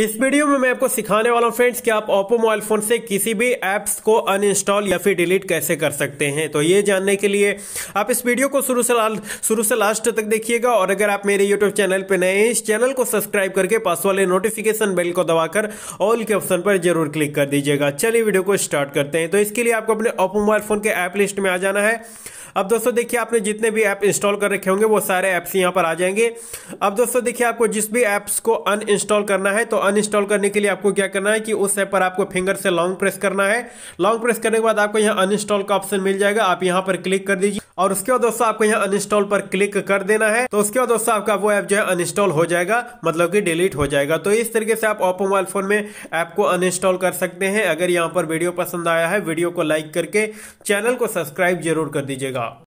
इस वीडियो में मैं आपको सिखाने वाला हूं फ्रेंड्स कि आप ओप्पो मोबाइल फोन से किसी भी एप्स को अनइंस्टॉल या फिर डिलीट कैसे कर सकते हैं तो ये जानने के लिए आप इस वीडियो को शुरू से शुरू से लास्ट तक देखिएगा और अगर आप मेरे यूट्यूब चैनल पर नए हैं इस चैनल को सब्सक्राइब करके पास वाले नोटिफिकेशन बेल को दबाकर ऑल के ऑप्शन पर जरूर क्लिक कर दीजिएगा चलिए वीडियो को स्टार्ट करते हैं तो इसके लिए आपको अपने ओप्पो मोबाइल फोन के ऐप लिस्ट में आ जाना है अब दोस्तों देखिए आपने जितने भी ऐप इंस्टॉल कर रखे होंगे वो सारे ऐप्स यहाँ पर आ जाएंगे अब दोस्तों देखिए आपको जिस भी ऐप्स को अनइंस्टॉल करना है तो अनइंस्टॉल करने के लिए आपको क्या करना है कि उस ऐप पर आपको फिंगर से लॉन्ग प्रेस करना है लॉन्ग प्रेस करने के बाद आपको यहाँ अनइंस्टॉल का ऑप्शन मिल जाएगा आप यहाँ पर क्लिक कर दीजिए और उसके बाद दोस्तों आपको यहाँ अनइंस्टॉल पर क्लिक कर देना है तो उसके बाद दोस्तों आपका वो ऐप जो है अनइंस्टॉल हो जाएगा मतलब कि डिलीट हो जाएगा तो इस तरीके से आप ओप्पो मोबाइल फोन में ऐप को अनइंस्टॉल कर सकते हैं अगर यहाँ पर वीडियो पसंद आया है वीडियो को लाइक करके चैनल को सब्सक्राइब जरूर कर दीजिएगा